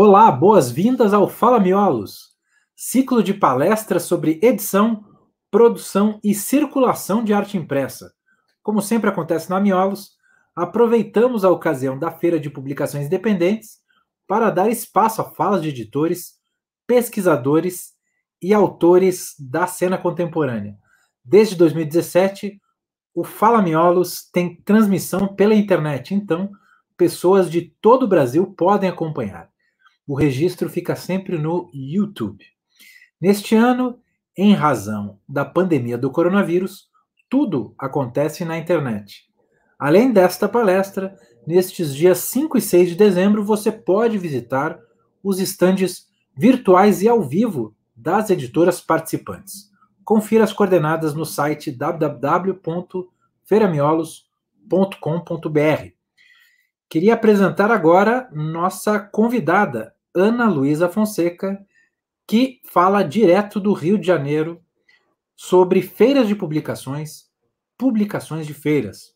Olá, boas-vindas ao Fala Miolos, ciclo de palestras sobre edição, produção e circulação de arte impressa. Como sempre acontece na Miolos, aproveitamos a ocasião da Feira de Publicações Independentes para dar espaço a falas de editores, pesquisadores e autores da cena contemporânea. Desde 2017, o Fala Miolos tem transmissão pela internet, então pessoas de todo o Brasil podem acompanhar. O registro fica sempre no YouTube. Neste ano, em razão da pandemia do coronavírus, tudo acontece na internet. Além desta palestra, nestes dias 5 e 6 de dezembro, você pode visitar os estandes virtuais e ao vivo das editoras participantes. Confira as coordenadas no site www.feramiolos.com.br. Queria apresentar agora nossa convidada, Ana Luísa Fonseca, que fala direto do Rio de Janeiro sobre feiras de publicações, publicações de feiras.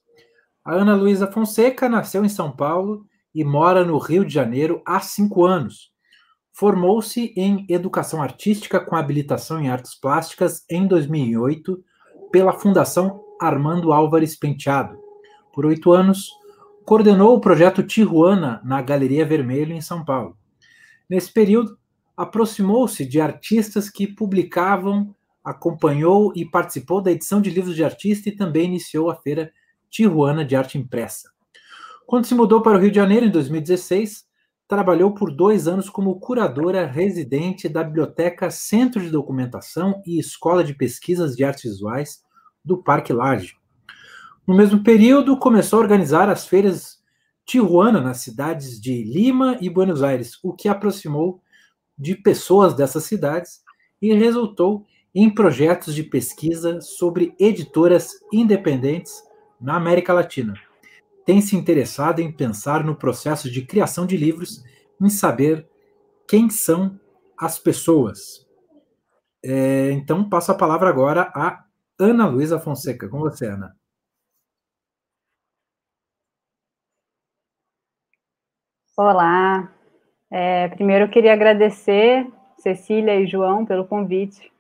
A Ana Luísa Fonseca nasceu em São Paulo e mora no Rio de Janeiro há cinco anos. Formou-se em Educação Artística com habilitação em Artes Plásticas em 2008 pela Fundação Armando Álvares Penteado. Por oito anos, coordenou o projeto Tijuana na Galeria Vermelho, em São Paulo. Nesse período, aproximou-se de artistas que publicavam, acompanhou e participou da edição de livros de artista e também iniciou a Feira Tijuana de Arte Impressa. Quando se mudou para o Rio de Janeiro, em 2016, trabalhou por dois anos como curadora residente da Biblioteca Centro de Documentação e Escola de Pesquisas de Artes Visuais do Parque Lage. No mesmo período, começou a organizar as feiras Tijuana, nas cidades de Lima e Buenos Aires, o que aproximou de pessoas dessas cidades e resultou em projetos de pesquisa sobre editoras independentes na América Latina. Tem se interessado em pensar no processo de criação de livros, em saber quem são as pessoas. É, então, passo a palavra agora a Ana Luísa Fonseca. Com você, Ana. Olá. É, primeiro eu queria agradecer Cecília e João pelo convite.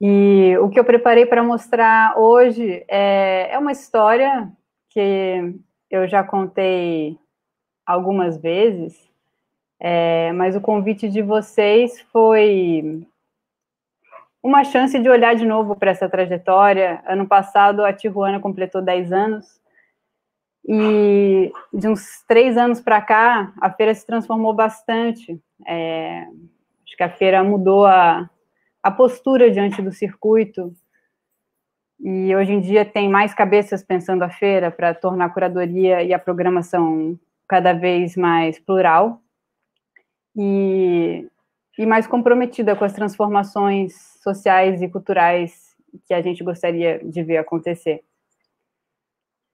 E o que eu preparei para mostrar hoje é, é uma história que eu já contei algumas vezes, é, mas o convite de vocês foi uma chance de olhar de novo para essa trajetória. Ano passado, a Tijuana completou 10 anos e de uns três anos para cá, a feira se transformou bastante. É, acho que a feira mudou a, a postura diante do circuito. E hoje em dia tem mais cabeças pensando a feira para tornar a curadoria e a programação cada vez mais plural e, e mais comprometida com as transformações sociais e culturais que a gente gostaria de ver acontecer.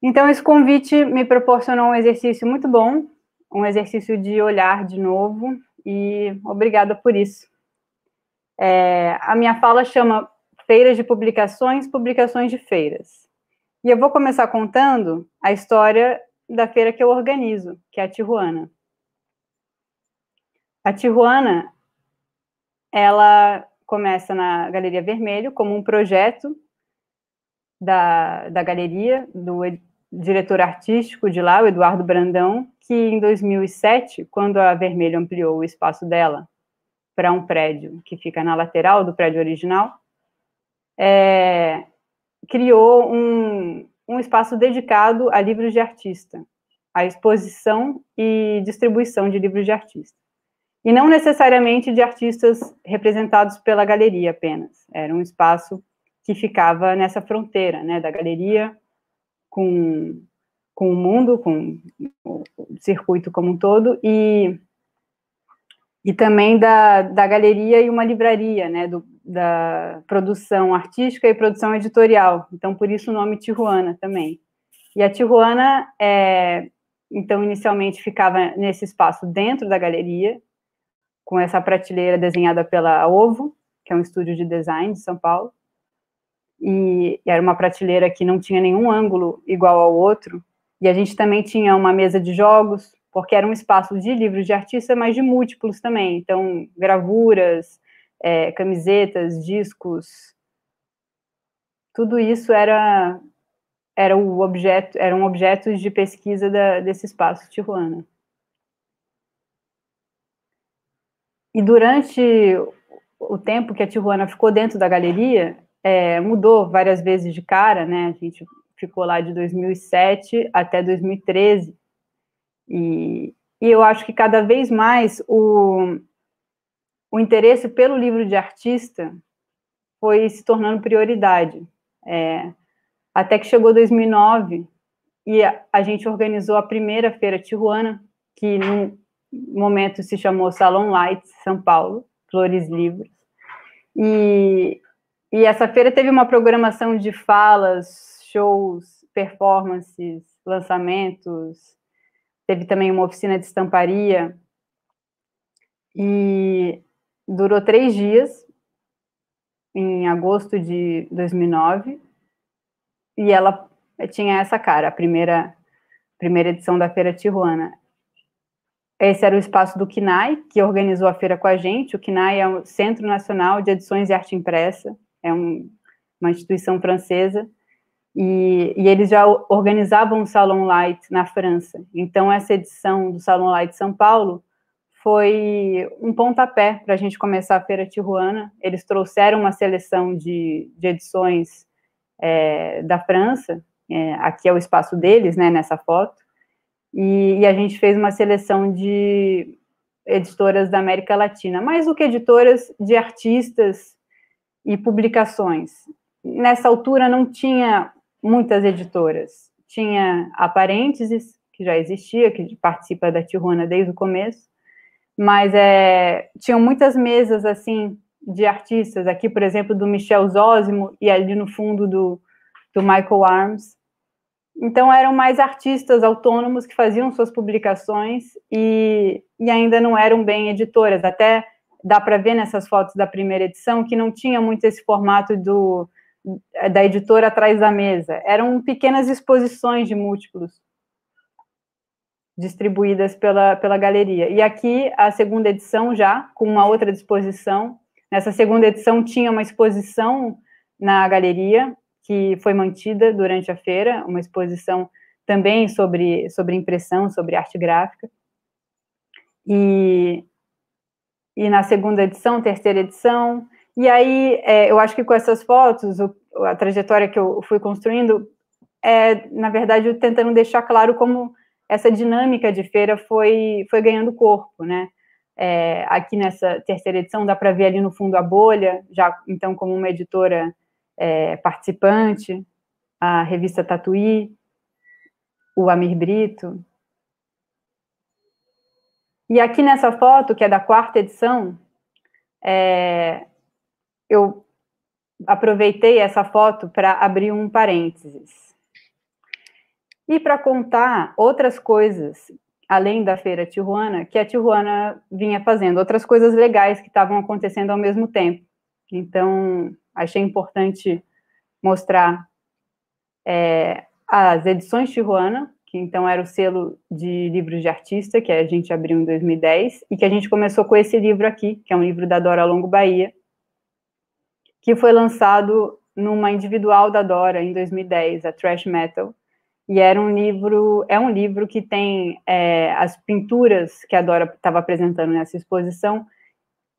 Então, esse convite me proporcionou um exercício muito bom, um exercício de olhar de novo, e obrigada por isso. É, a minha fala chama Feiras de Publicações, Publicações de Feiras. E eu vou começar contando a história da feira que eu organizo, que é a Tijuana. A Tijuana, ela começa na Galeria Vermelho como um projeto da, da galeria, do, diretor artístico de lá, o Eduardo Brandão, que em 2007, quando a Vermelho ampliou o espaço dela para um prédio que fica na lateral do prédio original, é, criou um, um espaço dedicado a livros de artista, à exposição e distribuição de livros de artista. E não necessariamente de artistas representados pela galeria apenas. Era um espaço que ficava nessa fronteira, né, da galeria com, com o mundo, com o circuito como um todo, e, e também da, da galeria e uma livraria, né, do, da produção artística e produção editorial. Então, por isso o nome Tijuana também. E a Tijuana, é, então, inicialmente ficava nesse espaço dentro da galeria, com essa prateleira desenhada pela Ovo, que é um estúdio de design de São Paulo e, e era uma prateleira que não tinha nenhum ângulo igual ao outro. E a gente também tinha uma mesa de jogos, porque era um espaço de livros de artista, mas de múltiplos também. Então, gravuras, é, camisetas, discos, tudo isso era era o objeto, eram objetos de pesquisa da, desse espaço Tijuana. E durante o tempo que a Tijuana ficou dentro da galeria, é, mudou várias vezes de cara, né? A gente ficou lá de 2007 até 2013. E, e eu acho que cada vez mais o, o interesse pelo livro de artista foi se tornando prioridade. É, até que chegou 2009 e a, a gente organizou a primeira feira Tijuana, que no momento se chamou Salon Lights São Paulo, Flores Livros. E, e essa feira teve uma programação de falas, shows, performances, lançamentos. Teve também uma oficina de estamparia. E durou três dias, em agosto de 2009. E ela tinha essa cara, a primeira, primeira edição da Feira Tijuana. Esse era o espaço do KINAI, que organizou a feira com a gente. O KINAI é o Centro Nacional de Edições e Arte Impressa é um, uma instituição francesa, e, e, eles já organizavam o Salon Light na França. Então, essa edição do Salon Light São Paulo foi um pontapé para a gente começar a Feira Tijuana. Eles trouxeram uma seleção de, de edições é, da França, é, aqui é o espaço deles, né, nessa foto, e, e, a gente fez uma seleção de editoras da América Latina, mais do que editoras de artistas e publicações. Nessa altura não tinha muitas editoras, tinha a Parênteses, que já existia, que participa da Tijuana desde o começo, mas é, tinham muitas mesas assim de artistas, aqui, por exemplo, do Michel Zósimo e ali no fundo do, do Michael Arms. Então, eram mais artistas autônomos que faziam suas publicações e, e ainda não eram bem editoras. Até dá para ver nessas fotos da primeira edição que não tinha muito esse formato do da editora atrás da mesa. Eram pequenas exposições de múltiplos distribuídas pela, pela galeria. E aqui a segunda edição já com uma outra disposição. Nessa segunda edição tinha uma exposição na galeria que foi mantida durante a feira, uma exposição também sobre sobre impressão, sobre arte gráfica. E e na segunda edição, terceira edição. E aí, é, eu acho que com essas fotos, o, a trajetória que eu fui construindo, é, na verdade, eu tentando deixar claro como essa dinâmica de feira foi, foi ganhando corpo, né? É, aqui nessa terceira edição, dá para ver ali no fundo a bolha, já então como uma editora é, participante, a revista Tatuí, o Amir Brito, e aqui nessa foto, que é da quarta edição, é, eu aproveitei essa foto para abrir um parênteses. E para contar outras coisas, além da Feira Tijuana, que a Tijuana vinha fazendo, outras coisas legais que estavam acontecendo ao mesmo tempo. Então, achei importante mostrar é, as edições Tijuana, que então era o selo de livros de artista, que a gente abriu em 2010, e que a gente começou com esse livro aqui, que é um livro da Dora Longo Bahia, que foi lançado numa individual da Dora em 2010, a Trash Metal, e era um livro, é um livro que tem é, as pinturas que a Dora estava apresentando nessa exposição,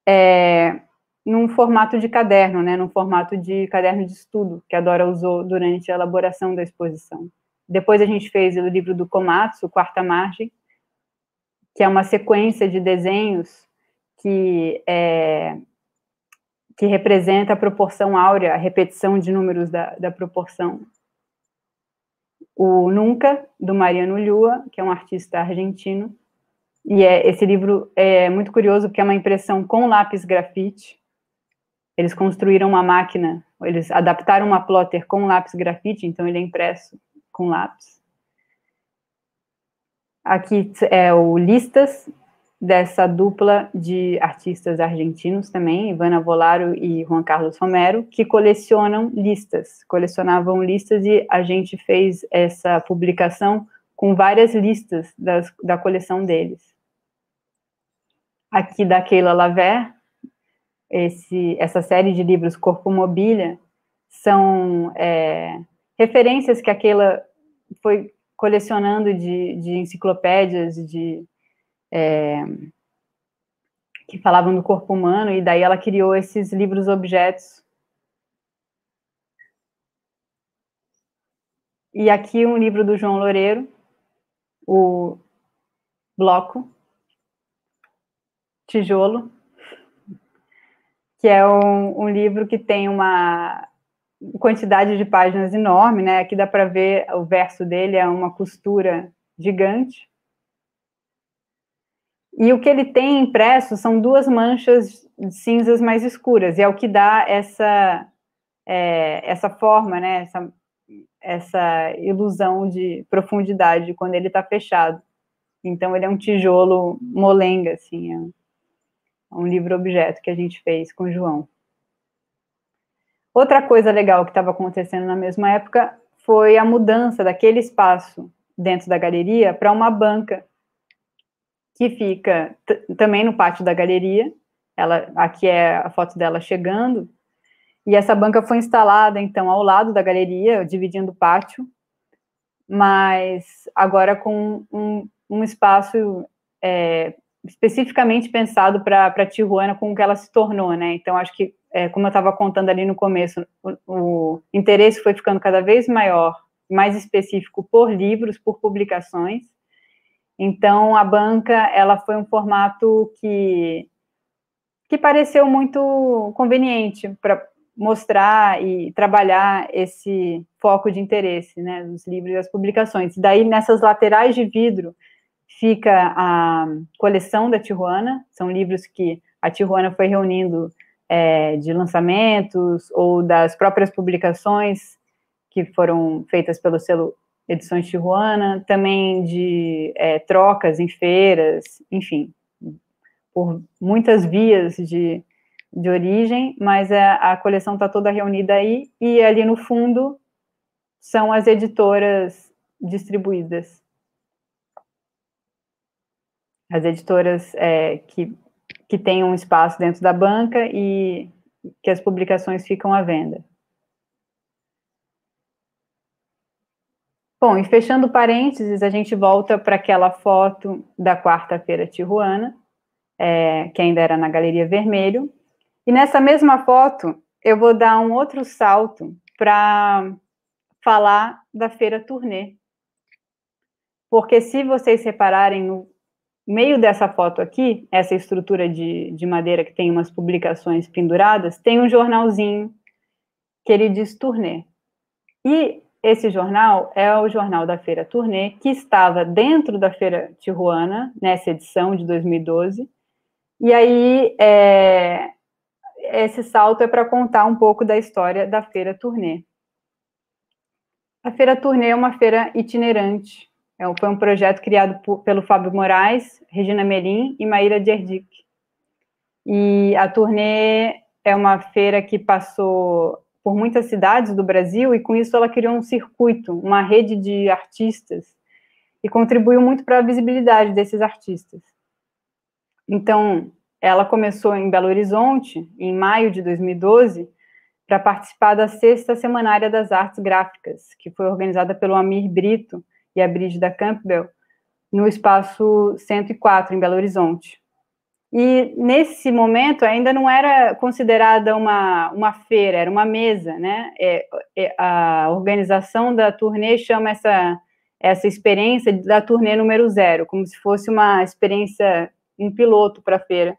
é, num formato de caderno, né, num formato de caderno de estudo que a Dora usou durante a elaboração da exposição. Depois a gente fez o livro do Komatsu, Quarta Margem, que é uma sequência de desenhos que é, que representa a proporção áurea, a repetição de números da, da proporção. O Nunca, do Mariano Lua, que é um artista argentino, e é, esse livro é muito curioso porque é uma impressão com lápis grafite. Eles construíram uma máquina, eles adaptaram uma plotter com lápis grafite, então ele é impresso com lápis. Aqui é o listas dessa dupla de artistas argentinos também, Ivana Volaro e Juan Carlos Romero, que colecionam listas, colecionavam listas e a gente fez essa publicação com várias listas das, da coleção deles. Aqui da Keila Laver, esse, essa série de livros Corpo Mobília são é, referências que a Keila foi colecionando de, de enciclopédias de é, que falavam do corpo humano e daí ela criou esses livros objetos e aqui um livro do João Loureiro o bloco tijolo que é um, um livro que tem uma quantidade de páginas enorme, né? Aqui dá para ver o verso dele é uma costura gigante. E o que ele tem impresso são duas manchas cinzas mais escuras, e é o que dá essa é, essa forma, né? Essa, essa ilusão de profundidade quando ele está fechado. Então ele é um tijolo molenga, assim, é, é um livro objeto que a gente fez com o João. Outra coisa legal que estava acontecendo na mesma época foi a mudança daquele espaço dentro da galeria para uma banca que fica também no pátio da galeria. Ela, aqui é a foto dela chegando. E essa banca foi instalada então ao lado da galeria, dividindo o pátio, mas agora com um, um espaço é, especificamente pensado para Tijuana com o que ela se tornou, né? Então, acho que, é, como eu estava contando ali no começo, o, o, interesse foi ficando cada vez maior, mais específico por livros, por publicações. Então, a banca, ela foi um formato que, que pareceu muito conveniente para mostrar e trabalhar esse foco de interesse, né, dos livros e das publicações. daí, nessas laterais de vidro, fica a coleção da Tijuana, são livros que a Tijuana foi reunindo é, de lançamentos ou das próprias publicações que foram feitas pelo selo Edições Tijuana, também de é, trocas em feiras, enfim, por muitas vias de, de origem, mas a, a coleção está toda reunida aí e ali no fundo são as editoras distribuídas as editoras é, que, que têm um espaço dentro da banca e que as publicações ficam à venda. Bom, e fechando parênteses, a gente volta para aquela foto da quarta-feira Tijuana, é, que ainda era na Galeria Vermelho. E nessa mesma foto, eu vou dar um outro salto para falar da Feira Turnê. Porque se vocês repararem no meio dessa foto aqui, essa estrutura de, de madeira que tem umas publicações penduradas, tem um jornalzinho que ele diz turnê. E esse jornal é o jornal da Feira Turnê, que estava dentro da Feira Tijuana, nessa edição de 2012. E aí, é, esse salto é para contar um pouco da história da Feira Turnê. A Feira Turnê é uma feira itinerante é, foi um projeto criado por, pelo Fábio Moraes, Regina Merim e Maíra Djerdik. E a turnê é uma feira que passou por muitas cidades do Brasil e com isso ela criou um circuito, uma rede de artistas e contribuiu muito para a visibilidade desses artistas. Então, ela começou em Belo Horizonte, em maio de 2012, para participar da Sexta Semanária das Artes Gráficas, que foi organizada pelo Amir Brito, e a Brígida Campbell, no espaço 104, em Belo Horizonte. E nesse momento ainda não era considerada uma, uma feira, era uma mesa, né? É, é, a organização da turnê chama essa, essa experiência da turnê número zero, como se fosse uma experiência, um piloto para a feira.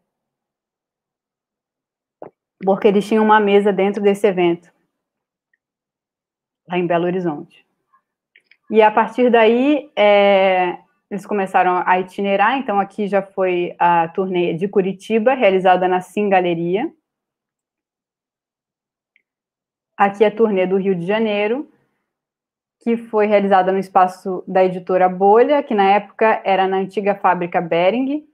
Porque eles tinham uma mesa dentro desse evento, lá em Belo Horizonte. E a partir daí, é, eles começaram a itinerar, então aqui já foi a turnê de Curitiba, realizada na Sim Galeria. Aqui é a turnê do Rio de Janeiro, que foi realizada no espaço da editora Bolha, que na época era na antiga fábrica Bering.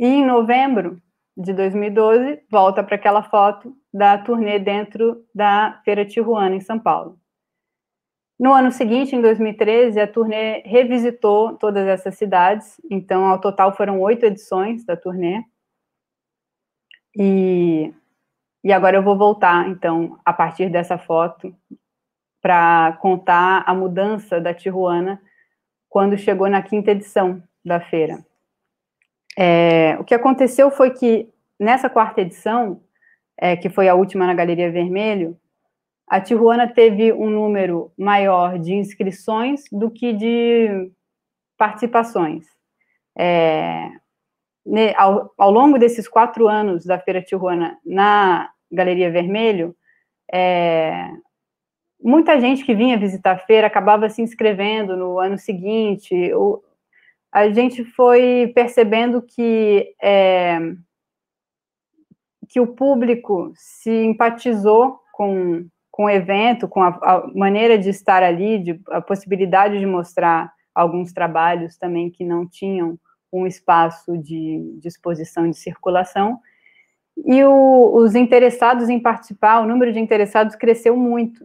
E em novembro de 2012, volta para aquela foto da turnê dentro da Feira Tijuana, em São Paulo. No ano seguinte, em 2013, a turnê revisitou todas essas cidades, então ao total foram oito edições da turnê. E, e agora eu vou voltar, então, a partir dessa foto, para contar a mudança da Tijuana quando chegou na quinta edição da feira. É, o que aconteceu foi que nessa quarta edição, é, que foi a última na Galeria Vermelho, a Tijuana teve um número maior de inscrições do que de participações. É, ao, ao, longo desses quatro anos da Feira Tijuana na Galeria Vermelho, é, muita gente que vinha visitar a feira acabava se inscrevendo no ano seguinte. a gente foi percebendo que é, que o público se empatizou com com o evento, com a, a maneira de estar ali, de, a possibilidade de mostrar alguns trabalhos também que não tinham um espaço de, de exposição de circulação. E o, os interessados em participar, o número de interessados cresceu muito.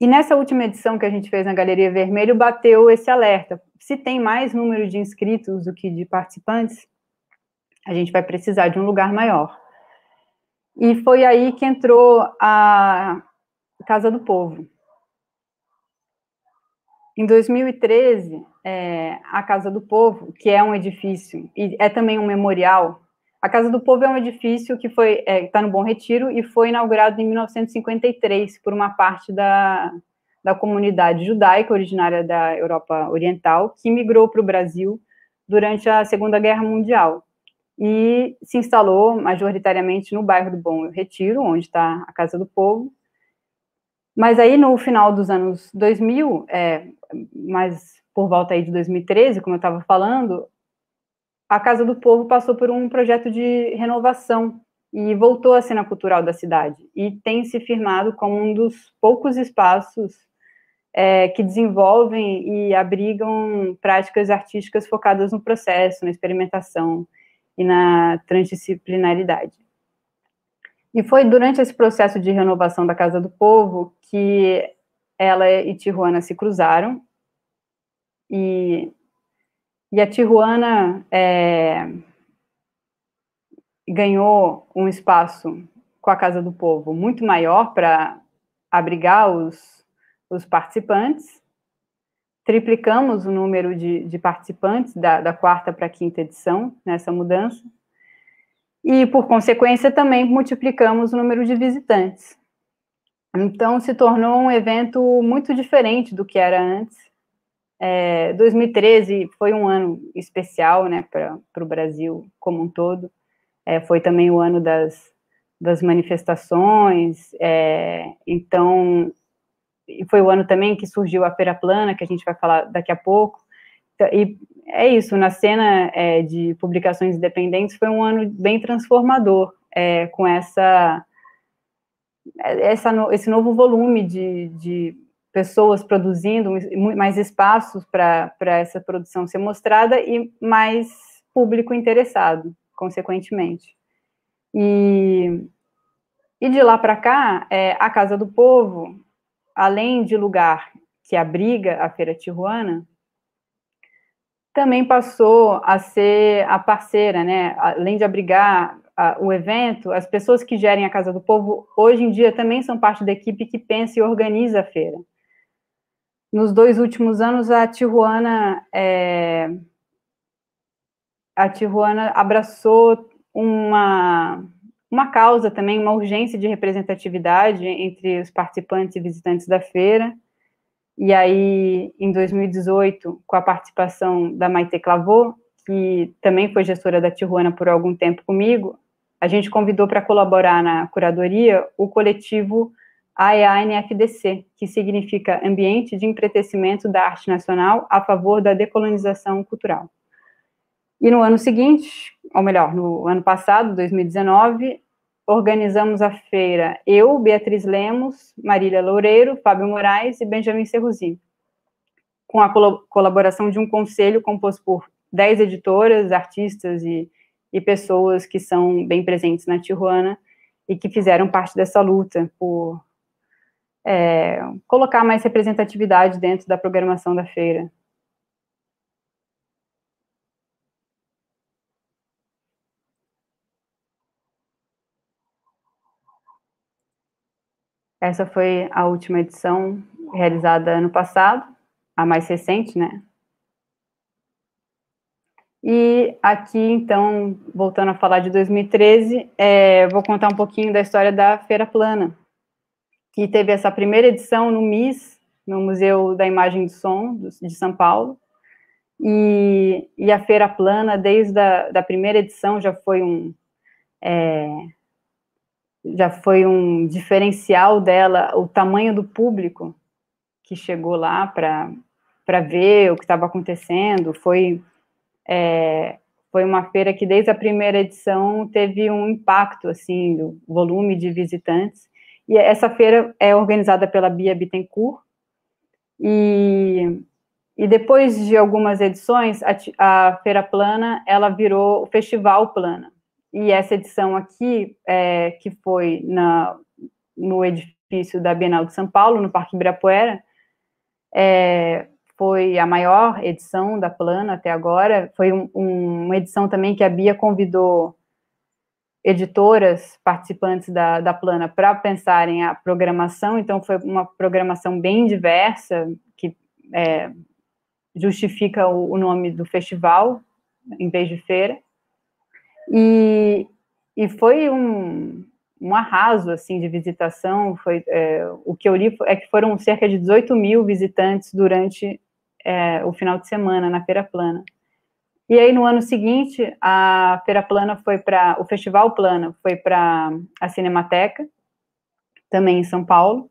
E nessa última edição que a gente fez na Galeria Vermelho, bateu esse alerta. Se tem mais número de inscritos do que de participantes, a gente vai precisar de um lugar maior. E foi aí que entrou a Casa do Povo. Em 2013, é, a Casa do Povo, que é um edifício e é também um memorial, a Casa do Povo é um edifício que foi está é, tá no Bom Retiro e foi inaugurado em 1953 por uma parte da, da comunidade judaica originária da Europa Oriental que migrou para o Brasil durante a Segunda Guerra Mundial e se instalou majoritariamente no bairro do Bom Retiro, onde está a Casa do Povo. Mas aí, no final dos anos 2000, é, mais por volta aí de 2013, como eu estava falando, a Casa do Povo passou por um projeto de renovação e voltou à cena cultural da cidade e tem se firmado como um dos poucos espaços é, que desenvolvem e abrigam práticas artísticas focadas no processo, na experimentação e na transdisciplinaridade. E foi durante esse processo de renovação da Casa do Povo que ela e Tijuana se cruzaram. E, e a Tijuana é, ganhou um espaço com a Casa do Povo muito maior para abrigar os, os participantes triplicamos o número de, de participantes da, da quarta para a quinta edição nessa mudança. E, por consequência, também multiplicamos o número de visitantes. Então, se tornou um evento muito diferente do que era antes. É, 2013 foi um ano especial né, para o Brasil como um todo. É, foi também o ano das, das manifestações. É, então, e foi o ano também que surgiu a Feira Plana, que a gente vai falar daqui a pouco. Então, e é isso, na cena é, de publicações independentes foi um ano bem transformador, é, com essa, essa, esse novo volume de, de pessoas produzindo, mais espaços para essa produção ser mostrada e mais público interessado, consequentemente. E, e de lá para cá, é, a Casa do Povo além de lugar que abriga a Feira Tijuana, também passou a ser a parceira, né? Além de abrigar a, o evento, as pessoas que gerem a Casa do Povo hoje em dia também são parte da equipe que pensa e organiza a feira. Nos dois últimos anos, a Tijuana, é, a Tijuana abraçou uma uma causa também, uma urgência de representatividade entre os participantes e visitantes da feira. E aí, em 2018, com a participação da Maite Clavô, que também foi gestora da Tijuana por algum tempo comigo, a gente convidou para colaborar na curadoria o coletivo AEANFDC, que significa Ambiente de Empretecimento da Arte Nacional a favor da decolonização cultural. E no ano seguinte, ou melhor, no ano passado, 2019, organizamos a feira eu, Beatriz Lemos, Marília Loureiro, Fábio Moraes e Benjamin Cerruzi, com a colaboração de um conselho composto por 10 editoras, artistas e, e pessoas que são bem presentes na Tijuana e que fizeram parte dessa luta por é, colocar mais representatividade dentro da programação da feira. Essa foi a última edição realizada ano passado, a mais recente, né? E aqui, então, voltando a falar de 2013, é, vou contar um pouquinho da história da Feira Plana, que teve essa primeira edição no MIS, no Museu da Imagem e do Som de São Paulo. E, e a Feira Plana, desde a da primeira edição, já foi um, é, já foi um diferencial dela o tamanho do público que chegou lá para ver o que estava acontecendo. Foi, é, foi uma feira que, desde a primeira edição, teve um impacto assim do volume de visitantes. E essa feira é organizada pela Bia Bittencourt. E, e depois de algumas edições, a, a Feira Plana ela virou o Festival Plana e essa edição aqui, é, que foi na, no edifício da Bienal de São Paulo, no Parque Ibirapuera, é, foi a maior edição da Plana até agora. Foi um, um, uma edição também que a Bia convidou editoras participantes da, da Plana para pensarem a programação, então foi uma programação bem diversa, que é, justifica o, o, nome do festival, em vez de feira. E, e foi um, um arraso assim de visitação. Foi é, o que eu li é que foram cerca de 18 mil visitantes durante é, o final de semana na Feira Plana. E aí no ano seguinte a Feira Plana foi para o Festival Plana foi para a Cinemateca também em São Paulo.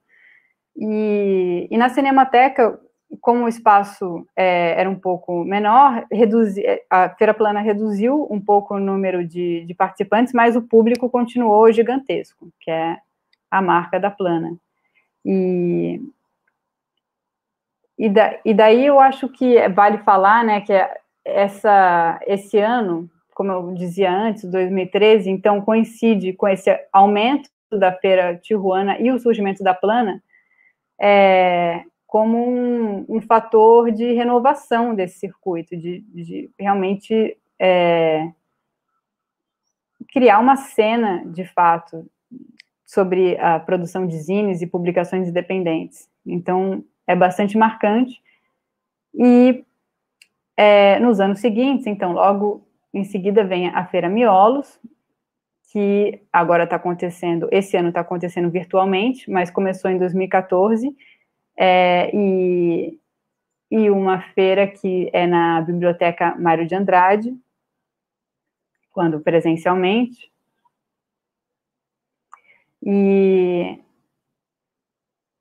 E, e na Cinemateca como o espaço é, era um pouco menor, reduzi, é, a Feira Plana reduziu um pouco o número de, de, participantes, mas o público continuou gigantesco, que é a marca da Plana. E, e, da, e daí eu acho que vale falar né, que essa, esse ano, como eu dizia antes, 2013, então coincide com esse aumento da Feira Tijuana e o surgimento da Plana, é, como um, um fator de renovação desse circuito, de, de realmente é, criar uma cena, de fato, sobre a produção de zines e publicações independentes. Então, é bastante marcante. E é, nos anos seguintes, então, logo em seguida vem a Feira Miolos, que agora está acontecendo, esse ano está acontecendo virtualmente, mas começou em 2014 é, e, e uma feira que é na Biblioteca Mário de Andrade, quando presencialmente. E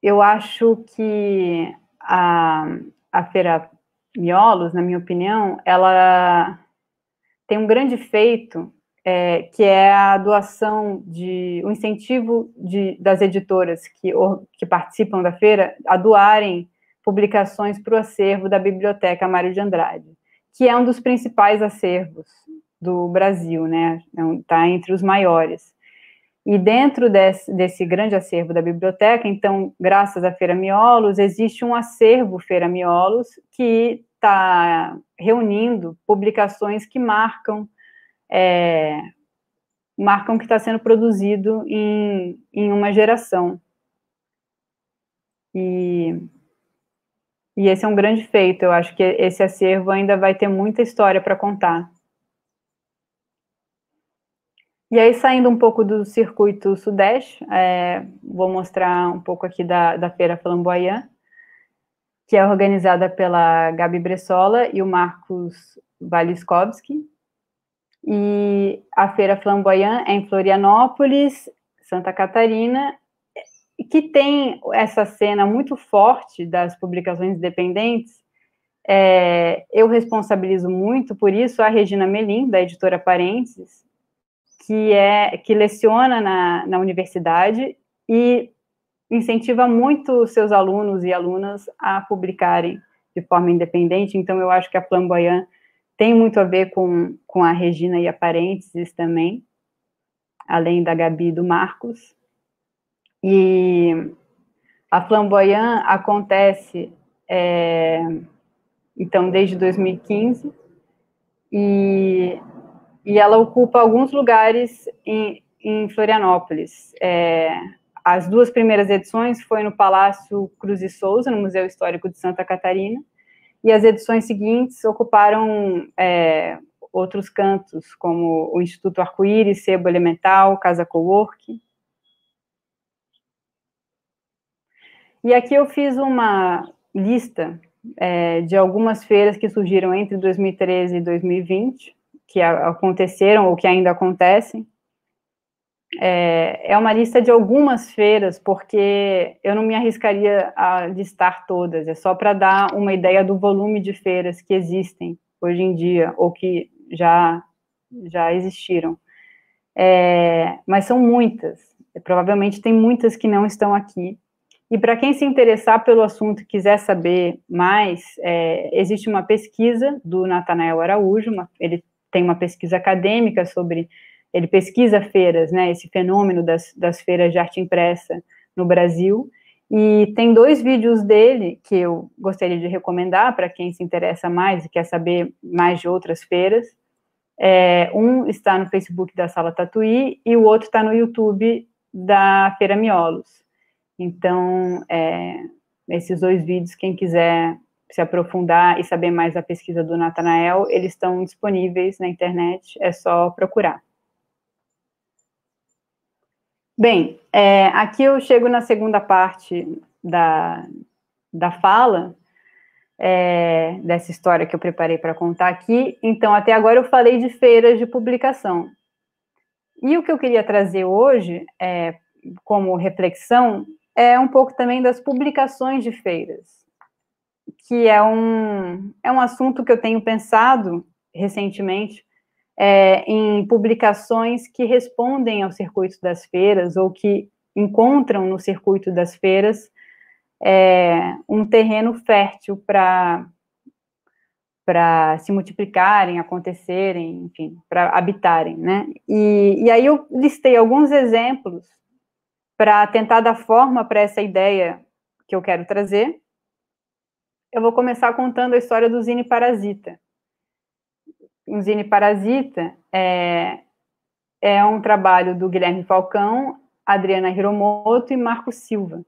eu acho que a, a Feira Miolos, na minha opinião, ela tem um grande feito é, que é a doação de o incentivo de, das editoras que, or, que participam da feira a doarem publicações para o acervo da Biblioteca Mário de Andrade, que é um dos principais acervos do Brasil, né? Está é entre os maiores. E dentro desse, desse, grande acervo da biblioteca, então, graças à Feira Miolos, existe um acervo Feira Miolos que está reunindo publicações que marcam é, marcam que está sendo produzido em, em uma geração. E, e esse é um grande feito. Eu acho que esse acervo ainda vai ter muita história para contar. E aí, saindo um pouco do circuito sudeste, é, vou mostrar um pouco aqui da, da Feira Flamboyant, que é organizada pela Gabi Bressola e o Marcos Waliskowski, e a Feira Flamboyant é em Florianópolis, Santa Catarina, que tem essa cena muito forte das publicações independentes. É, eu responsabilizo muito por isso a Regina Melim, da editora Parentes, que, é, que leciona na, na universidade e incentiva muito seus alunos e alunas a publicarem de forma independente. Então, eu acho que a Flamboyant tem muito a ver com, com a Regina e a Parênteses também, além da Gabi e do Marcos. E a Flamboyant acontece, é, então, desde 2015, e, e ela ocupa alguns lugares em, em Florianópolis. É, as duas primeiras edições foi no Palácio Cruz e Souza, no Museu Histórico de Santa Catarina, e as edições seguintes ocuparam é, outros cantos, como o Instituto Arco-Íris, Sebo Elemental, Casa Cowork. E aqui eu fiz uma lista é, de algumas feiras que surgiram entre 2013 e 2020, que aconteceram ou que ainda acontecem, é, é uma lista de algumas feiras, porque eu não me arriscaria a listar todas, é só para dar uma ideia do volume de feiras que existem hoje em dia, ou que já, já existiram. É, mas são muitas, provavelmente tem muitas que não estão aqui. E para quem se interessar pelo assunto e quiser saber mais, é, existe uma pesquisa do Natanael Araújo, uma, ele tem uma pesquisa acadêmica sobre ele pesquisa feiras, né, esse fenômeno das, das feiras de arte impressa no Brasil. E tem dois vídeos dele que eu gostaria de recomendar para quem se interessa mais e quer saber mais de outras feiras. É, um está no Facebook da Sala Tatuí e o outro está no YouTube da Feira Miolos. Então, é, esses dois vídeos, quem quiser se aprofundar e saber mais da pesquisa do Natanael, eles estão disponíveis na internet, é só procurar. Bem, é, aqui eu chego na segunda parte da, da fala, é, dessa história que eu preparei para contar aqui. Então, até agora eu falei de feiras de publicação. E o que eu queria trazer hoje, é, como reflexão, é um pouco também das publicações de feiras, que é um, é um assunto que eu tenho pensado recentemente, é, em publicações que respondem ao circuito das feiras ou que encontram no circuito das feiras é, um terreno fértil para para se multiplicarem, acontecerem, enfim, para habitarem, né? E, e aí eu listei alguns exemplos para tentar dar forma para essa ideia que eu quero trazer. Eu vou começar contando a história do Zine Parasita, Zine Parasita é, é um trabalho do Guilherme Falcão, Adriana Hiromoto e Marco Silva.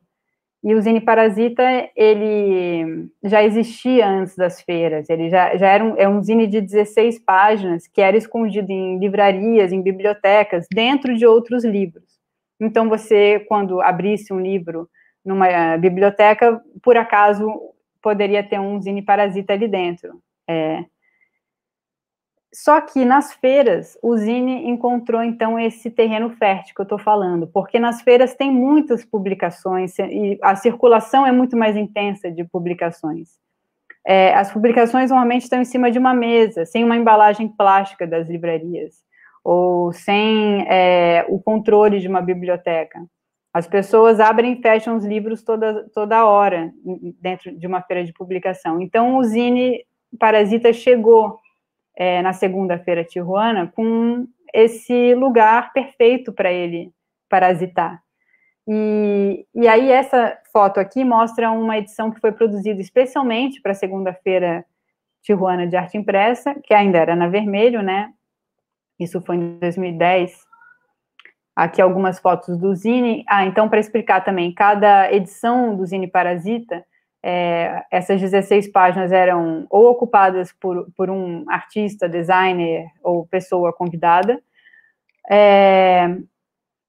E o Zine Parasita, ele já existia antes das feiras, ele já, já era um, é um zine de 16 páginas, que era escondido em livrarias, em bibliotecas, dentro de outros livros. Então, você, quando abrisse um livro numa eh, biblioteca, por acaso, poderia ter um zine parasita ali dentro. É, só que nas feiras, o Zine encontrou então esse terreno fértil que eu estou falando, porque nas feiras tem muitas publicações e a circulação é muito mais intensa de publicações. É, as publicações normalmente estão em cima de uma mesa, sem uma embalagem plástica das livrarias, ou sem é, o controle de uma biblioteca. As pessoas abrem e fecham os livros toda, toda hora dentro de uma feira de publicação. Então, o Zine Parasita chegou é, na segunda-feira Tijuana com esse lugar perfeito para ele parasitar. E, e aí essa foto aqui mostra uma edição que foi produzida especialmente para a segunda-feira Tijuana de Arte Impressa, que ainda era na vermelho, né? Isso foi em 2010. Aqui algumas fotos do Zine. Ah, então para explicar também, cada edição do Zine Parasita é, essas 16 páginas eram ou ocupadas por, por um artista, designer ou pessoa convidada, é,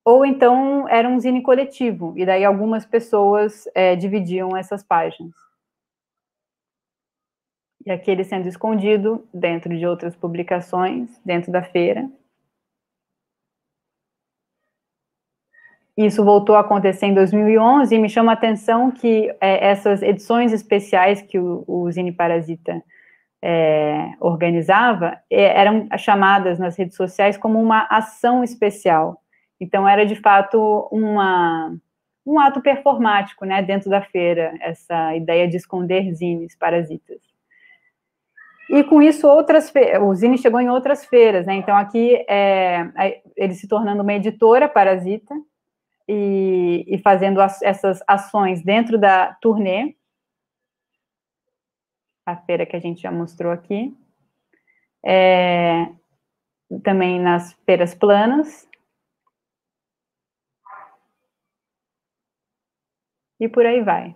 ou então era um zine coletivo, e daí algumas pessoas é, dividiam essas páginas. E aquele sendo escondido dentro de outras publicações, dentro da feira. Isso voltou a acontecer em 2011 e me chama a atenção que é, essas edições especiais que o, o Zine Parasita é, organizava é, eram chamadas nas redes sociais como uma ação especial. Então era de fato uma um ato performático, né, dentro da feira, essa ideia de esconder zines parasitas. E com isso, outras o Zine chegou em outras feiras, né? Então aqui é... é ele se tornando uma editora parasita, e, e fazendo as, essas ações dentro da turnê, a feira que a gente já mostrou aqui, é, também nas feiras planas, e por aí vai.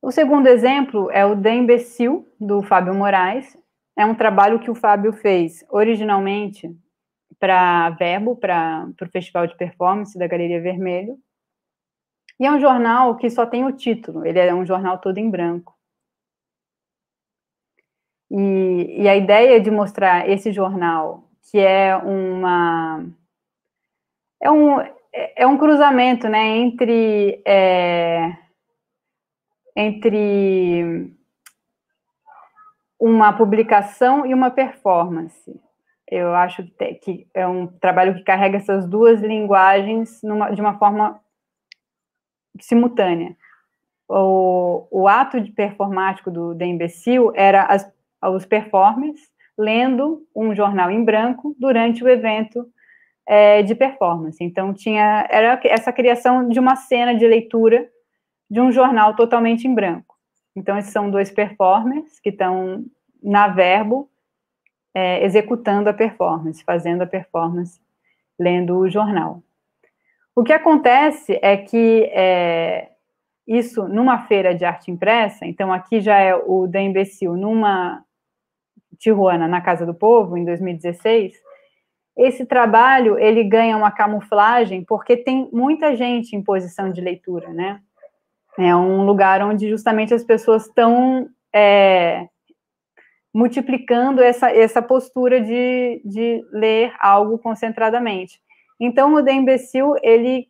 O segundo exemplo é o The Imbecil, do Fábio Moraes. É um trabalho que o Fábio fez originalmente para Verbo, para o Festival de Performance da Galeria Vermelho. E é um jornal que só tem o título, ele é um jornal todo em branco. E, e a ideia de mostrar esse jornal, que é uma. É um, é um cruzamento né, entre. É, entre uma publicação e uma performance. Eu acho que, é um trabalho que carrega essas duas linguagens numa, de uma forma simultânea. O, o ato de performático do The Imbecil era as, os performers lendo um jornal em branco durante o evento é, de performance. Então tinha era essa criação de uma cena de leitura de um jornal totalmente em branco. Então esses são dois performers que estão na Verbo é, executando a performance, fazendo a performance, lendo o jornal. O que acontece é que é, isso numa feira de arte impressa, então aqui já é o da Imbecil, numa Tijuana, na Casa do Povo, em 2016, esse trabalho ele ganha uma camuflagem porque tem muita gente em posição de leitura, né? É um lugar onde justamente as pessoas estão é, multiplicando essa, essa postura de, de ler algo concentradamente. Então, o The Imbecil, ele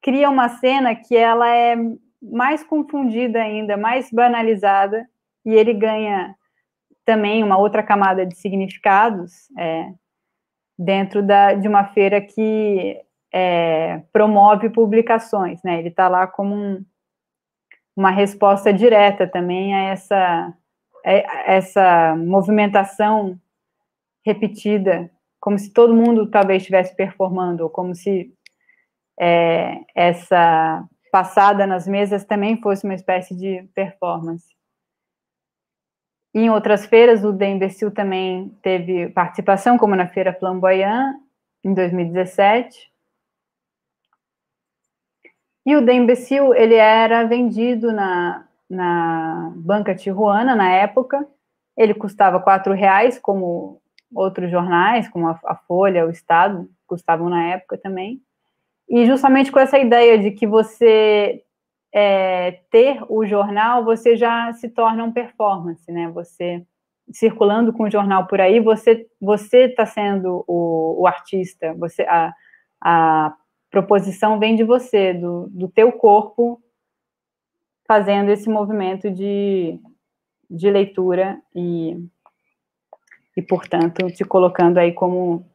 cria uma cena que ela é mais confundida ainda, mais banalizada, e ele ganha também uma outra camada de significados é, dentro da, de uma feira que é, promove publicações, né? Ele está lá como um, uma resposta direta também a essa é, essa movimentação repetida, como se todo mundo talvez estivesse performando, ou como se é, essa passada nas mesas também fosse uma espécie de performance. Em outras feiras, o The Imbecil também teve participação, como na Feira Flamboyant, em 2017. E o The Imbecil, ele era vendido na na Banca Tijuana, na época. Ele custava quatro reais, como outros jornais, como a Folha, o Estado, custavam na época também. E justamente com essa ideia de que você é, ter o jornal, você já se torna um performance, né? Você circulando com o jornal por aí, você você está sendo o, o, artista, você a, a proposição vem de você, do, do teu corpo fazendo esse movimento de, de leitura e, e, portanto, te colocando aí como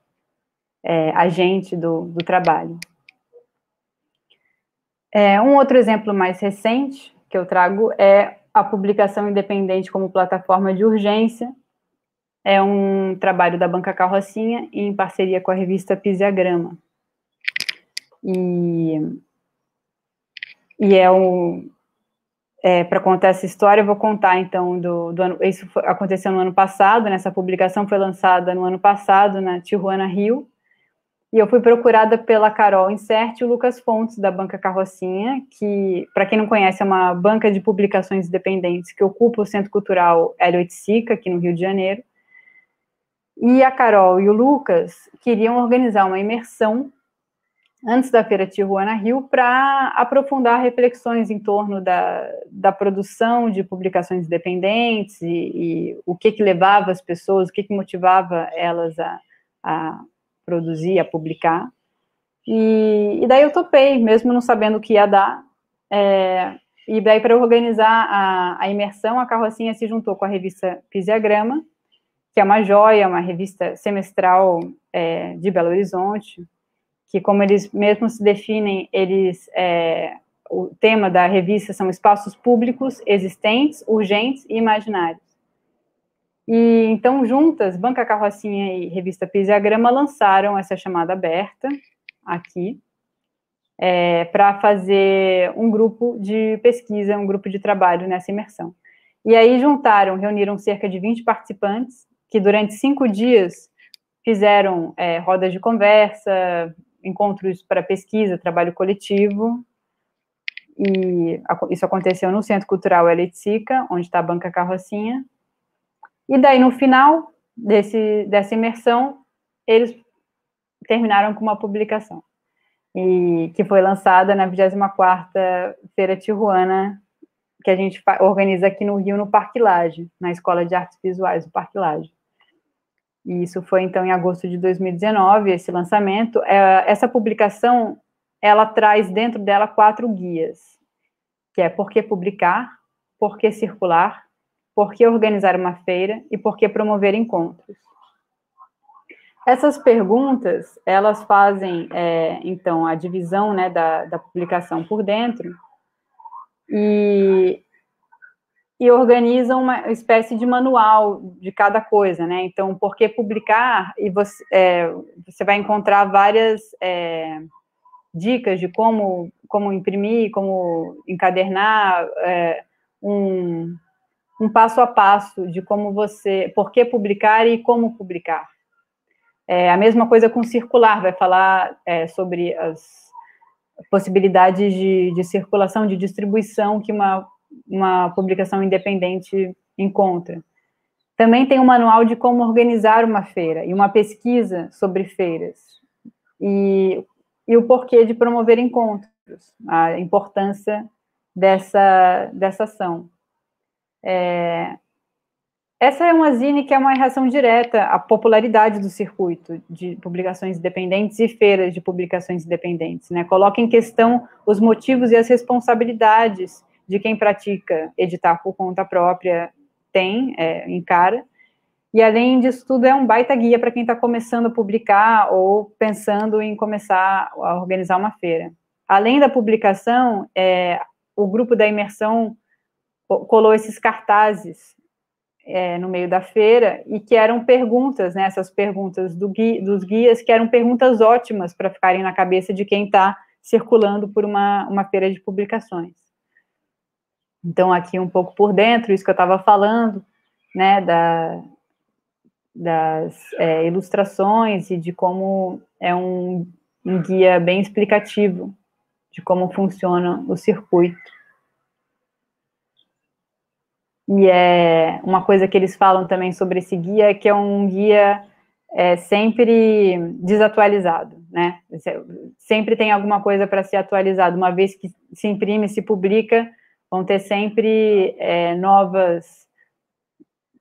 é, agente do, do trabalho. É, um outro exemplo mais recente que eu trago é a publicação independente como plataforma de urgência. É um trabalho da Banca Carrocinha em parceria com a revista Pisiagrama. E, e é um, é, para contar essa história, eu vou contar então do, do ano, Isso foi, aconteceu no ano passado, né, essa publicação foi lançada no ano passado na Tijuana Rio. E eu fui procurada pela Carol Insert e o Lucas Fontes, da Banca Carrocinha, que, para quem não conhece, é uma banca de publicações independentes que ocupa o Centro Cultural Hélio Sica, aqui no Rio de Janeiro. E a Carol e o Lucas queriam organizar uma imersão antes da Feira Tijuana Rio, para aprofundar reflexões em torno da, da produção de publicações independentes e, e, o que, que levava as pessoas, o que, que motivava elas a, a produzir, a publicar. E, e, daí eu topei, mesmo não sabendo o que ia dar. É, e daí, para organizar a, a imersão, a Carrocinha se juntou com a revista Fisiagrama, que é uma joia, uma revista semestral é, de Belo Horizonte, que como eles mesmos se definem, eles é, o tema da revista são espaços públicos existentes, urgentes e imaginários. E então juntas, Banca Carrocinha e Revista Pisiagrama lançaram essa chamada aberta aqui é, para fazer um grupo de pesquisa, um grupo de trabalho nessa imersão. E aí juntaram, reuniram cerca de 20 participantes que durante cinco dias fizeram é, rodas de conversa, Encontros para pesquisa, trabalho coletivo. E isso aconteceu no Centro Cultural Elitzica, onde está a Banca Carrocinha. E daí, no final desse, dessa imersão, eles terminaram com uma publicação, e que foi lançada na 24ª Feira Tijuana, que a gente organiza aqui no Rio, no Parque Laje, na Escola de Artes Visuais, do Parque Laje e isso foi então em agosto de 2019, esse lançamento. É, essa publicação ela traz dentro dela quatro guias, que é por que publicar, por que circular, por que organizar uma feira e por que promover encontros. Essas perguntas elas fazem é, então a divisão né, da, da publicação por dentro e e organizam uma espécie de manual de cada coisa, né? Então, por que publicar? E você, é, você vai encontrar várias é, dicas de como, como imprimir, como encadernar, é, um, um passo a passo de como você, por que publicar e como publicar. É, a mesma coisa com circular, vai falar é, sobre as possibilidades de, de circulação, de distribuição que uma uma publicação independente encontra. Também tem um manual de como organizar uma feira e uma pesquisa sobre feiras e, e o porquê de promover encontros, a importância dessa, dessa ação. É, essa é uma zine que é uma reação direta à popularidade do circuito de publicações independentes e feiras de publicações independentes. Né? Coloca em questão os motivos e as responsabilidades de quem pratica editar por conta própria tem, é, encara. E além disso tudo, é um baita guia para quem está começando a publicar ou pensando em começar a organizar uma feira. Além da publicação, é, o grupo da imersão colou esses cartazes é, no meio da feira e que eram perguntas, né, essas perguntas do dos guias, que eram perguntas ótimas para ficarem na cabeça de quem está circulando por uma, uma feira de publicações. Então, aqui um pouco por dentro, isso que eu estava falando, né, da, das é, ilustrações e de como é um, um guia bem explicativo de como funciona o circuito. E é uma coisa que eles falam também sobre esse guia é que é um guia é, sempre desatualizado, né? Sempre tem alguma coisa para ser atualizado. Uma vez que se imprime, se publica, vão ter sempre é, novas,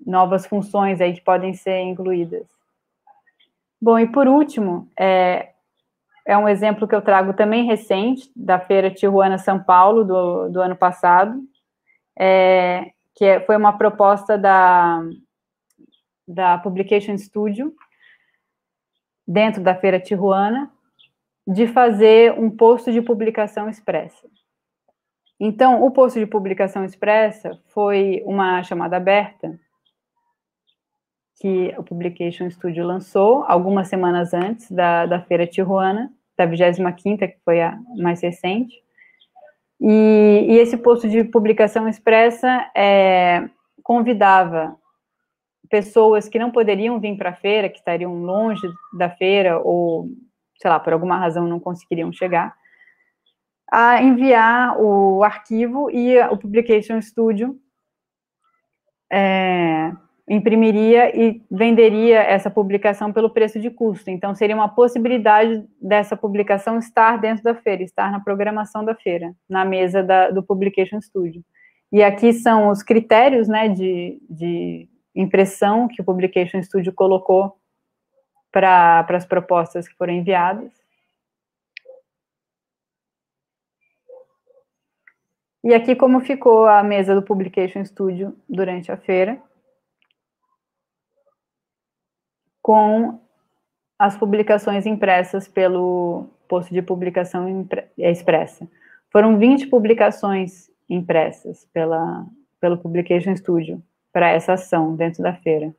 novas funções aí que podem ser incluídas. Bom, e por último, é, é um exemplo que eu trago também recente, da Feira Tijuana São Paulo, do, do ano passado, é, que é, foi uma proposta da, da Publication Studio, dentro da Feira Tijuana, de fazer um posto de publicação expressa. Então, o posto de publicação expressa foi uma chamada aberta que o Publication Studio lançou algumas semanas antes da, da Feira Tijuana, da 25ª, que foi a mais recente. E, e esse posto de publicação expressa é, convidava pessoas que não poderiam vir para a feira, que estariam longe da feira ou, sei lá, por alguma razão não conseguiriam chegar, a enviar o arquivo e o Publication Studio é, imprimiria e venderia essa publicação pelo preço de custo. Então, seria uma possibilidade dessa publicação estar dentro da feira, estar na programação da feira, na mesa da, do Publication Studio. E aqui são os critérios né, de, de impressão que o Publication Studio colocou para as propostas que foram enviadas. E aqui como ficou a mesa do Publication Studio durante a feira, com as publicações impressas pelo posto de publicação é, expressa. Foram 20 publicações impressas pela, pelo Publication Studio para essa ação dentro da feira.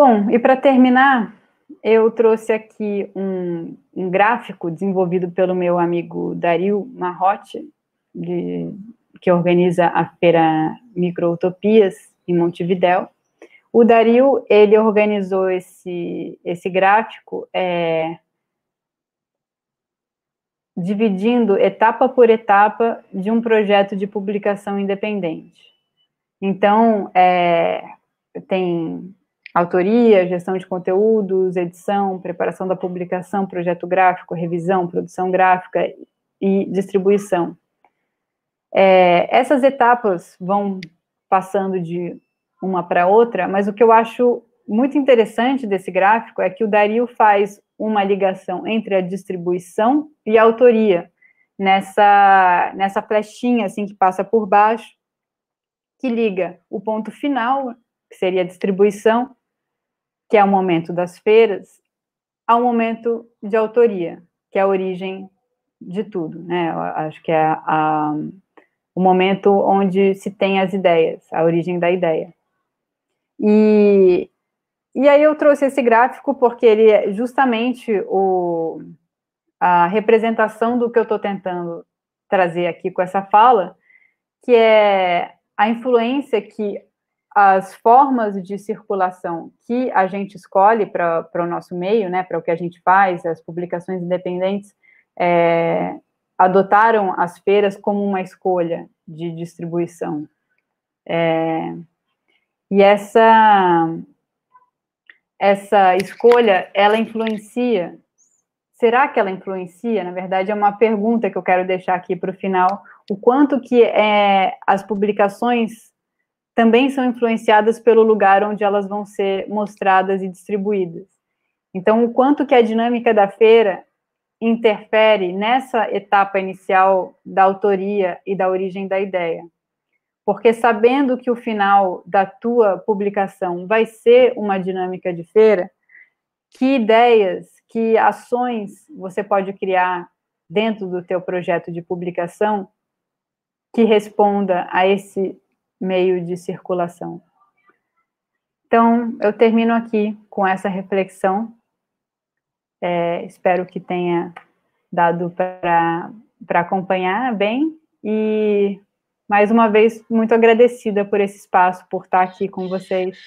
Bom, e para terminar, eu trouxe aqui um, um, gráfico desenvolvido pelo meu amigo Dario Marrotti, de, que organiza a feira Microutopias em Montevidéu. O Dario ele organizou esse esse gráfico é, dividindo etapa por etapa de um projeto de publicação independente. Então é, tem autoria, gestão de conteúdos, edição, preparação da publicação, projeto gráfico, revisão, produção gráfica e distribuição. É, essas etapas vão passando de uma para outra, mas o que eu acho muito interessante desse gráfico é que o Dario faz uma ligação entre a distribuição e a autoria nessa nessa flechinha assim que passa por baixo que liga o ponto final que seria a distribuição que é o momento das feiras, ao momento de autoria, que é a origem de tudo, né? Eu acho que é a, a, o momento onde se tem as ideias, a origem da ideia. E, e aí eu trouxe esse gráfico porque ele é justamente o, a representação do que eu estou tentando trazer aqui com essa fala, que é a influência que as formas de circulação que a gente escolhe para o nosso meio, né, para o que a gente faz, as publicações independentes é, adotaram as feiras como uma escolha de distribuição. É, e essa, essa escolha, ela influencia. Será que ela influencia? Na verdade, é uma pergunta que eu quero deixar aqui para o final. O quanto que é, as publicações também são influenciadas pelo lugar onde elas vão ser mostradas e distribuídas. Então, o quanto que a dinâmica da feira interfere nessa etapa inicial da autoria e da origem da ideia. Porque sabendo que o final da tua publicação vai ser uma dinâmica de feira, que ideias, que ações você pode criar dentro do teu projeto de publicação que responda a esse meio de circulação. Então, eu termino aqui com essa reflexão. É, espero que tenha dado para acompanhar bem. E, mais uma vez, muito agradecida por esse espaço, por estar aqui com vocês.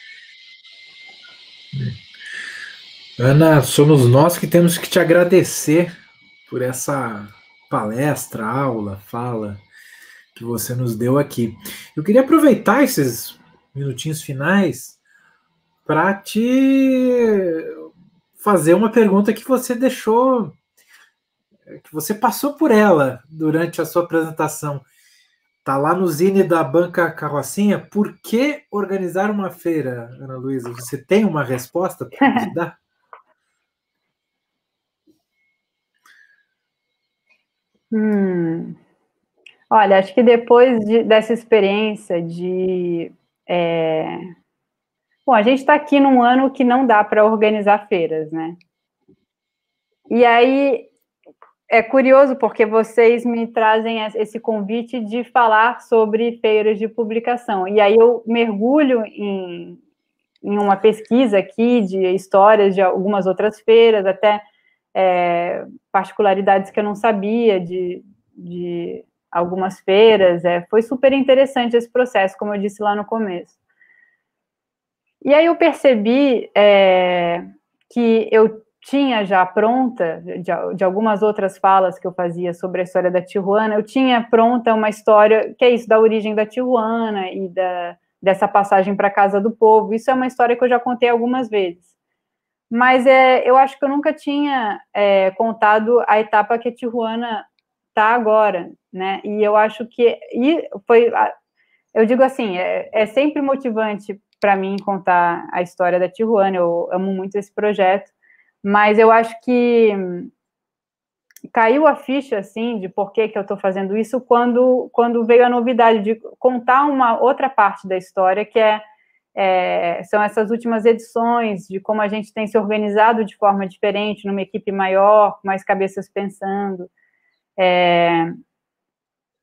Ana, somos nós que temos que te agradecer por essa palestra, aula, fala que você nos deu aqui. Eu queria aproveitar esses minutinhos finais para te fazer uma pergunta que você deixou, que você passou por ela durante a sua apresentação. Tá lá no zine da Banca Carrocinha. Por que organizar uma feira, Ana Luísa? Você tem uma resposta para nos dar? hum. Olha, acho que depois de, dessa experiência de. É... Bom, a gente está aqui num ano que não dá para organizar feiras, né? E aí é curioso porque vocês me trazem esse convite de falar sobre feiras de publicação. E aí eu mergulho em, em uma pesquisa aqui de histórias de algumas outras feiras, até é, particularidades que eu não sabia de, de algumas feiras. É, foi super interessante esse processo, como eu disse lá no começo. E aí eu percebi é, que eu tinha já pronta, de, de, algumas outras falas que eu fazia sobre a história da Tijuana, eu tinha pronta uma história que é isso, da origem da Tijuana e da, dessa passagem para a Casa do Povo. Isso é uma história que eu já contei algumas vezes. Mas é, eu acho que eu nunca tinha é, contado a etapa que a Tijuana está agora, né? E eu acho que e foi, eu digo assim, é, é sempre motivante para mim contar a história da Tijuana. Eu amo muito esse projeto, mas eu acho que caiu a ficha assim de por que, que eu estou fazendo isso quando quando veio a novidade de contar uma outra parte da história que é, é, são essas últimas edições de como a gente tem se organizado de forma diferente numa equipe maior mais cabeças pensando é,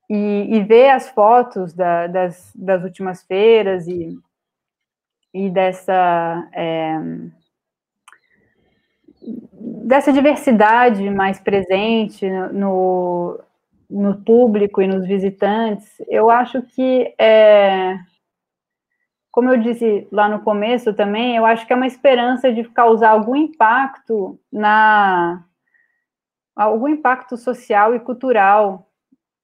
e, e, ver as fotos da, das, das últimas feiras e, e dessa. É, dessa diversidade mais presente no, no público e nos visitantes, eu acho que, é, como eu disse lá no começo também, eu acho que é uma esperança de causar algum impacto na, algum impacto social e cultural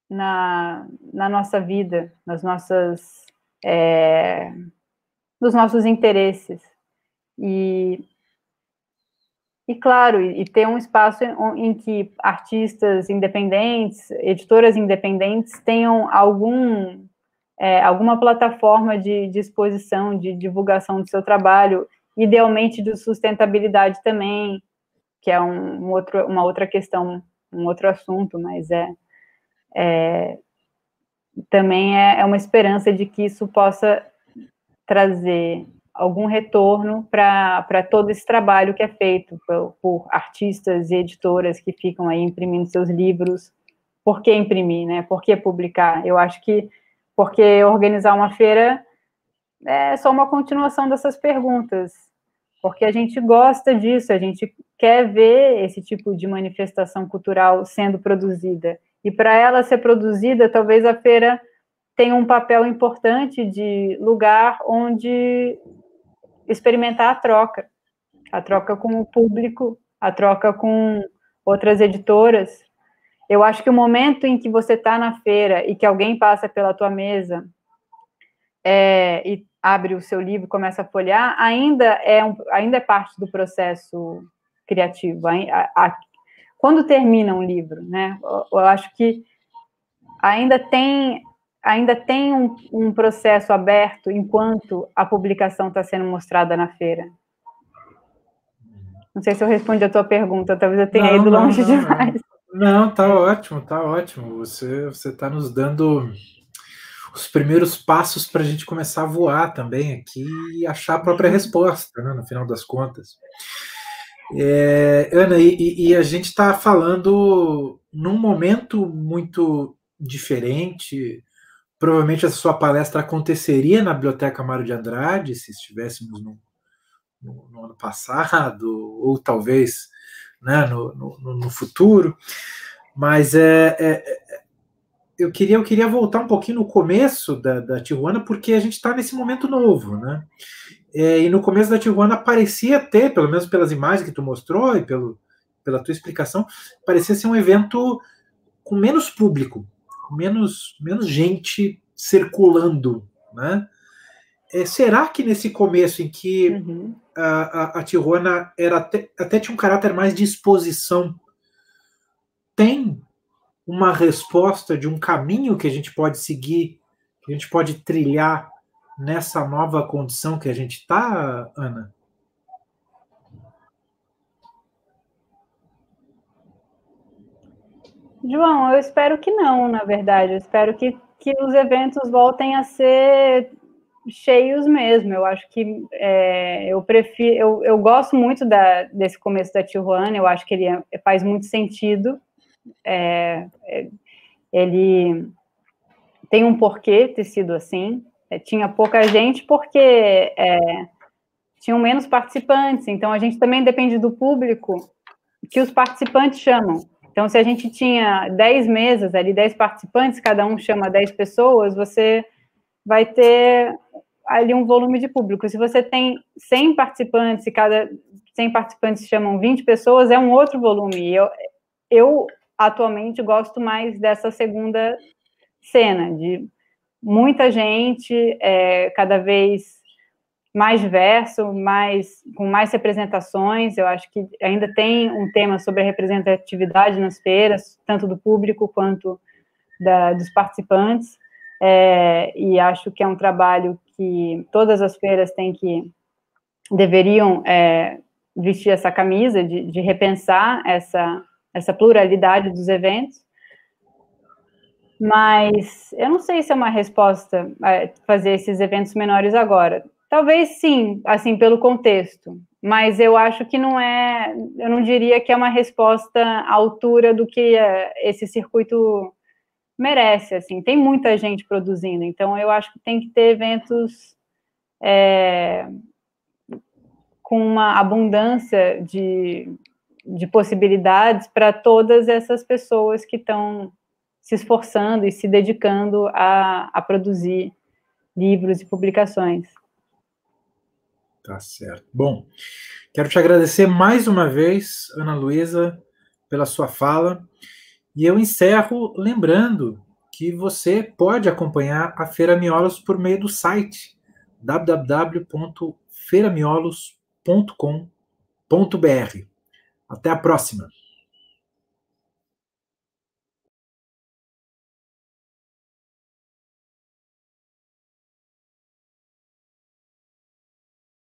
na, na nossa vida, nas nossas, é, nos nossos interesses. E, e claro, e, ter um espaço em, em, que artistas independentes, editoras independentes tenham algum, é, alguma plataforma de, de exposição, de divulgação do seu trabalho, idealmente de sustentabilidade também, que é um, um outro, uma outra questão, um outro assunto, mas é, é também é, é uma esperança de que isso possa trazer algum retorno para todo esse trabalho que é feito por, por, artistas e editoras que ficam aí imprimindo seus livros. Por que imprimir, né? Por que publicar? Eu acho que porque organizar uma feira é só uma continuação dessas perguntas porque a gente gosta disso, a gente quer ver esse tipo de manifestação cultural sendo produzida. E para ela ser produzida, talvez a feira tenha um papel importante de lugar onde experimentar a troca, a troca com o público, a troca com outras editoras. Eu acho que o momento em que você está na feira e que alguém passa pela tua mesa é, e abre o seu livro, começa a folhear, ainda é, um, ainda é parte do processo criativo. A, a, a, quando termina um livro, né? Eu, eu, acho que ainda tem ainda tem um, um processo aberto enquanto a publicação está sendo mostrada na feira. Não sei se eu respondi a tua pergunta, talvez eu tenha não, ido longe não, não, demais. Não, tá ótimo, tá ótimo. Você você está nos dando os primeiros passos para a gente começar a voar também aqui e achar a própria uhum. resposta, né, no final das contas. É, Ana, e, e, a gente está falando num momento muito diferente. Provavelmente a sua palestra aconteceria na Biblioteca Mário de Andrade, se estivéssemos no, no, no ano passado, ou talvez né, no, no, no futuro. Mas é, é, é eu queria, eu queria voltar um pouquinho no começo da, da Tijuana, porque a gente está nesse momento novo, né? É, e no começo da Tijuana parecia ter, pelo menos pelas imagens que tu mostrou e pelo, pela tua explicação, parecia ser um evento com menos público, com menos, menos gente circulando, né? É, será que nesse começo em que uhum. a, a, a Tijuana era até, até tinha um caráter mais de exposição, tem uma resposta de um caminho que a gente pode seguir, que a gente pode trilhar nessa nova condição que a gente está, Ana? João, eu espero que não, na verdade. Eu espero que, que os eventos voltem a ser cheios mesmo. Eu acho que é, eu prefiro, eu, eu gosto muito da, desse começo da Tijuana, eu acho que ele é, faz muito sentido é, é, ele tem um porquê ter sido assim. É, tinha pouca gente porque é, tinham menos participantes, então a gente também depende do público que os participantes chamam. Então, se a gente tinha 10 mesas ali, 10 participantes, cada um chama 10 pessoas, você vai ter ali um volume de público. Se você tem 100 participantes e cada 100 participantes chamam 20 pessoas, é um outro volume. Eu, eu atualmente gosto mais dessa segunda cena, de muita gente, é, cada vez mais diverso, mais, com mais representações. Eu acho que ainda tem um tema sobre a representatividade nas feiras, tanto do público quanto da, dos participantes. É, e acho que é um trabalho que todas as feiras têm que deveriam é, vestir essa camisa de, de repensar essa essa pluralidade dos eventos. Mas eu não sei se é uma resposta é, fazer esses eventos menores agora. Talvez sim, assim, pelo contexto. Mas eu acho que não é, eu não diria que é uma resposta à altura do que é, esse circuito merece, assim. Tem muita gente produzindo, então eu acho que tem que ter eventos é, com uma abundância de, de possibilidades para todas essas pessoas que estão se esforçando e se dedicando a, a produzir livros e publicações. Tá certo. Bom, quero te agradecer mais uma vez, Ana Luísa, pela sua fala. E eu encerro lembrando que você pode acompanhar a Feira Miolos por meio do site www.feiramiolos.com.br. Até a próxima!